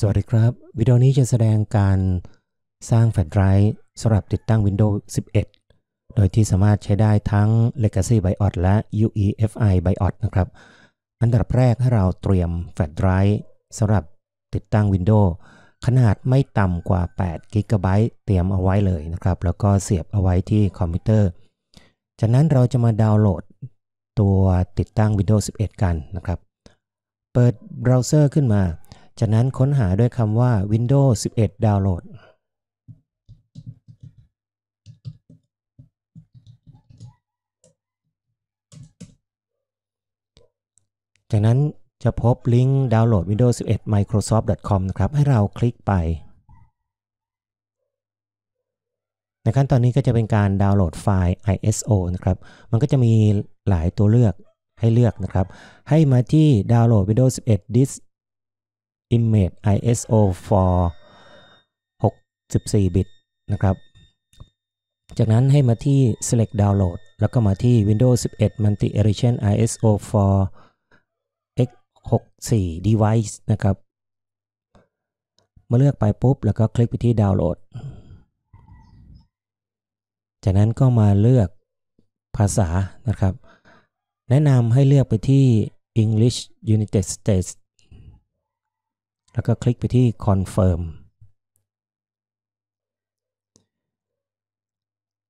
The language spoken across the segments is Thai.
สวัสดีครับ วิดีโอนี้จะแสดงการสร้างแฟลชไดรฟ์สำหรับติดตั้ง Windows 11 โดยที่สามารถใช้ได้ทั้ง Legacy BIOS และ UEFI BIOS นะครับ อันดับแรกให้เราเตรียมแฟลชไดรฟ์สำหรับติดตั้ง Windows ขนาดไม่ต่ำกว่า8 g b เตรียมเอาไว้เลยนะครับแล้วก็เสียบเอาไว้ที่คอมพิวเตอร์ จากนั้นเราจะมาดาวน์โหลดตัวติดตั้ง Windows 11 กันนะครับ เปิดเบราว์เซอร์ขึ้นมาจากนั้นค้นหาด้วยคำว่า Windows 11 Download จากนั้นจะพบลิงก์ดาวน์โหลด Windows 11 Microsoft.com นะครับให้เราคลิกไป ในขั้นตอนนี้ก็จะเป็นการดาวน์โหลดไฟล์ ISO นะครับ มันก็จะมีหลายตัวเลือกให้เลือกนะครับ ให้มาที่ดาวน์โหลด Windows 11 Disk Image ISO for 64บิตนะครับ จากนั้นให้มาที่ select download แล้วก็มาที่ Windows 11 Multi Edition ISO for x 64 device นะครับมาเลือกไปปุ๊บแล้วก็คลิกไปที่ download จากนั้นก็มาเลือกภาษา นะครับ แนะนำให้เลือกไปที่ English United States แล้วก็คลิกไปที่ Confirm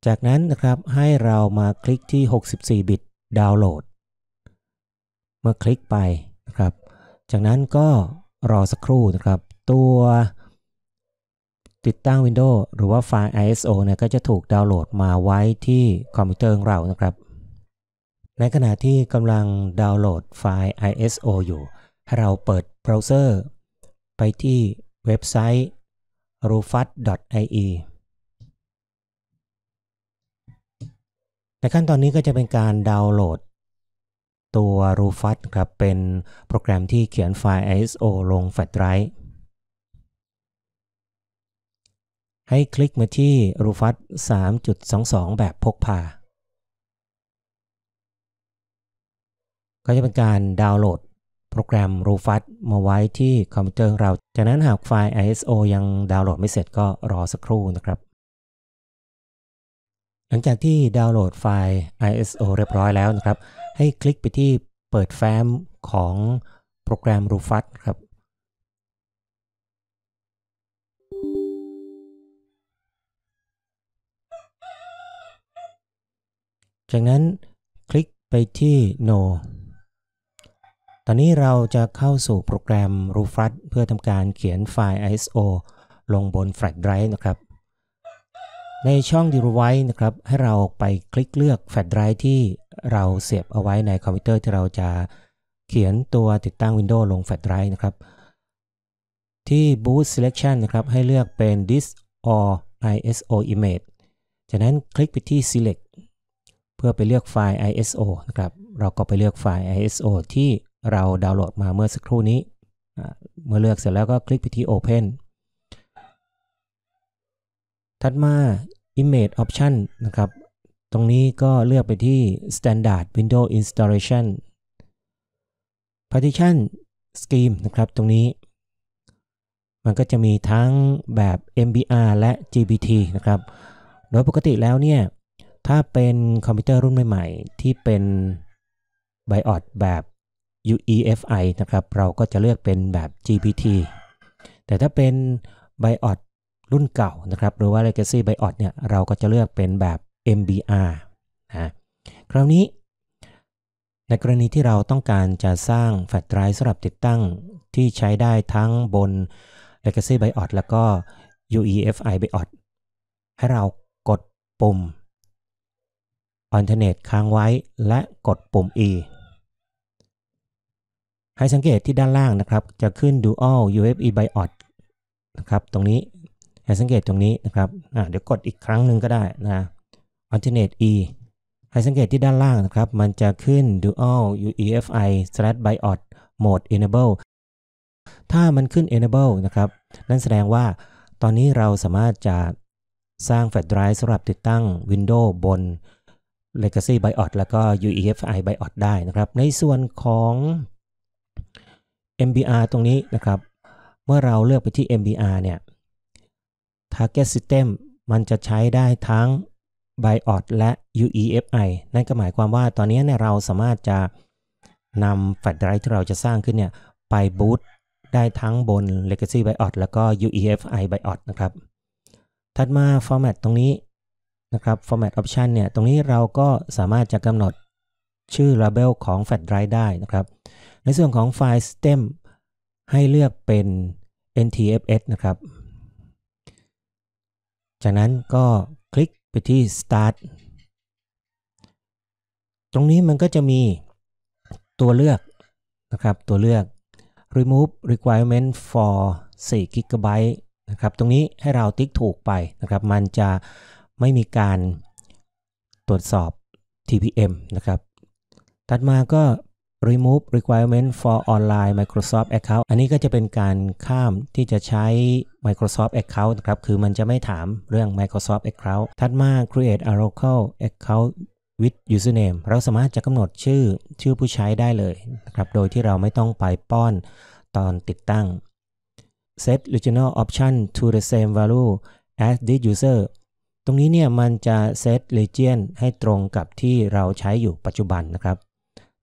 จากนั้นนะครับให้เรามาคลิกที่ 64บิตดาวน์โหลด เมื่อคลิกไปนะครับ จากนั้นก็รอสักครู่นะครับตัวติดตั้ง Windows หรือว่าไฟล์ ISO เนี่ย ก็จะถูกดาวน์โหลดมาไว้ที่คอมพิวเตอร์ของเรานะครับ ในขณะที่กำลังดาวน์โหลดไฟล์ ISO อยู่ให้เราเปิดเบราว์เซอร์ไปที่เว็บไซต์ rufus.ie ในขั้นตอนนี้ก็จะเป็นการดาวน์โหลด ตัว Rufus ครับ เป็นโปรแกรมที่เขียนไฟล์ ISO ลงแฟลชไดรฟ์ให้คลิกมาที่ Rufus 3.22 แบบพกพา ก็จะเป็นการดาวน์โหลดโปรแกรม Rufus มาไว้ที่คอมพิวเตอร์เรา จากนั้นหากไฟล์ ISO ยังดาวน์โหลดไม่เสร็จก็รอสักครู่นะครับ หลังจากที่ดาวน์โหลดไฟล์ ISO เรียบร้อยแล้วนะครับ ให้คลิกไปที่เปิดแฟ้มของโปรแกรม Rufus ครับ จากนั้นคลิกไปที่ No ตอนนี้เราจะเข้าสู่โปรแกรม r u f r a t เพื่อทำการเขียนไฟล์ ISO ลงบน f l a ชไดรฟ์นะครับ ในช่อง Device นะครับให้เราไปคลิกเลือก f l a ชไดรฟ์ที่เราเสียบเอาไว้ในคอมพิวเตอร์ที่เราจะเขียนตัวติดตั้ง Windows ลง f l a ชไดรฟ์นะครับที่ Boot Selection นะครับให้เลือกเป็น Disk or ISO Image จากนั้นคลิกไปที่ Select เพื่อไปเลือกไฟล์ ISO นะครับเราก็ไปเลือกไฟล์ ISO ที่เราดาวน์โหลดมาเมื่อสักครู่นี้ เมื่อเลือกเสร็จแล้วก็คลิกไปที่ Open ถัดมา Image Option นะครับ ตรงนี้ก็เลือกไปที่ Standard Windows Installation Partition Scheme นะครับตรงนี้ มันก็จะมีทั้งแบบ MBR และ GBT นะครับ โดยปกติแล้วเนี่ย ถ้าเป็นคอมพิวเตอร์รุ่นใหม่ ๆ ที่เป็น BIOS แบบ UEFI นะครับ เราก็จะเลือกเป็นแบบ GPT แต่ถ้าเป็น BIOS รุ่นเก่านะครับหรือว่า Legacy BIOS เนี่ย เราก็จะเลือกเป็นแบบ MBR นะคราวนี้ ในกรณีที่เราต้องการจะสร้าง แฟลชไดรฟ์สำหรับติดตั้งที่ใช้ได้ทั้งบน Legacy BIOS แล้วก็ UEFI BIOS ให้เรากดปุ่มอินเทอร์เน็ตค้างไว้และกดปุ่ม E ให้สังเกตที่ด้านล่างนะครับจะขึ้น Dual UFE b i o s นะครับตรงนี้ให้สังเกตตรงนี้นะครับเดี๋ยวกดอีกครั้งหนึ่งก็ได้นะ Alternate E ให้สังเกตที่ด้านล่างนะครับ มันจะขึ้น Dual UEFI Slash b i o s Mode Enable ถ้ามันขึ้น Enable นะครับนั่นแสดงว่าตอนนี้เราสามารถจะ สร้างแฟลชไดรฟ์สำหรับติดตั้ง Windows บน Legacy BIOS แล้วก็ UEFI BIOS ได้นะครับ ในส่วนของ MBR ตรงนี้นะครับ เมื่อเราเลือกไปที่ MBR เนี่ย Target System มันจะใช้ได้ทั้ง BIOS และ UEFI นั่นก็หมายความว่าตอนนี้เนี่ยเราสามารถจะนำแฟลชไดรฟ์ที่เราจะสร้างขึ้นเนี่ยไปบูตได้ทั้งบน Legacy BIOS แล้วก็ UEFI BIOS นะครับ ถัดมา Format ตรงนี้นะครับ Format Option เนี่ยตรงนี้เราก็สามารถจะกำหนดชื่อ Label ของแฟลชไดรฟ์ได้นะครับในส่วนของไฟล์ stem ให้เลือกเป็น ntfs นะครับ จากนั้นก็คลิกไปที่ start ตรงนี้มันก็จะมีตัวเลือกนะครับ ตัวเลือก remove requirement for 4 GB นะครับ ตรงนี้ให้เราติ๊กถูกไปนะครับมันจะไม่มีการตรวจสอบ TPM นะครับ ถัดมาก็ remove requirement for online Microsoft account อันนี้ก็จะเป็นการข้ามที่จะใช้ Microsoft account นะครับ คือมันจะไม่ถามเรื่อง Microsoft account ถัดมา create a local account with username เราสามารถจะกำหนดชื่อชื่อผู้ใช้ได้เลยนะครับ โดยที่เราไม่ต้องไปป้อนตอนติดตั้ง set o r i g i n a l option to the same value as t h i s user ตรงนี้เนี่ยมันจะ set region ให้ตรงกับที่เราใช้อยู่ปัจจุบันนะครับ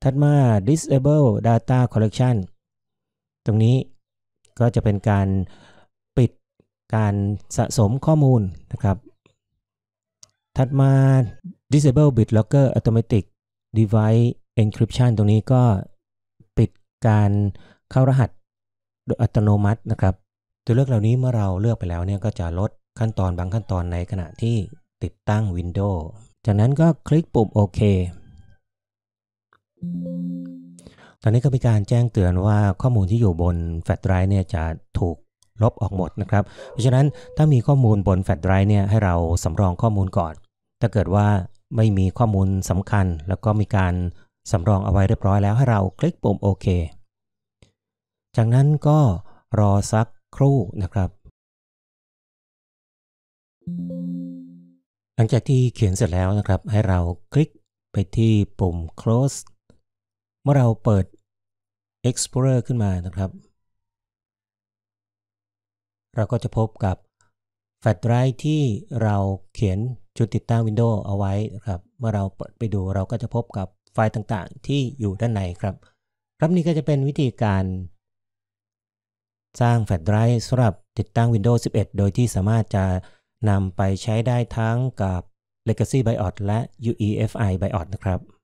ถัดมา disable data collection ตรงนี้ก็จะเป็นการปิดการสะสมข้อมูลนะครับ ถัดมา disable BitLocker automatic device encryption ตรงนี้ก็ปิดการเข้ารหัสโดยอัตโนมัตินะครับ ตัวเลือกเหล่านี้เมื่อเราเลือกไปแล้วเนี่ยก็จะลดขั้นตอนบางขั้นตอนในขณะที่ติดตั้ง Windows จากนั้นก็คลิกปุ่มโอเคตอนนี้ก็มีการแจ้งเตือนว่าข้อมูลที่อยู่บนแฟลชไดรฟ์เนี่ย จะถูกลบออกหมดนะครับ เพราะฉะนั้นถ้ามีข้อมูลบนแฟลชไดรฟ์เนี่ย ให้เราสำรองข้อมูลก่อน ถ้าเกิดว่าไม่มีข้อมูลสำคัญ แล้วก็มีการสำรองเอาไว้เรียบร้อยแล้วให้เราคลิกปุ่มโอเค จากนั้นก็รอสักครู่นะครับ หลังจากที่เขียนเสร็จแล้วนะครับ ให้เราคลิกไปที่ปุ่ม close เมื่อเราเปิด Explorer ขึ้นมานะครับ เราก็จะพบกับแฟลชไดรฟ์ที่เราเขียนจุดติดตั้ง Windows เอาไว้นะครับ เมื่อเราเปิดไปดูเราก็จะพบกับไฟล์ต่างๆที่อยู่ด้านในครับครับนี่ก็จะเป็นวิธีการ สร้างแฟลชไดรฟ์สำหรับติดตั้ง Windows 11 โดยที่สามารถจะนำไปใช้ได้ทั้งกับ Legacy BIOS และ UEFI BIOS นะครับ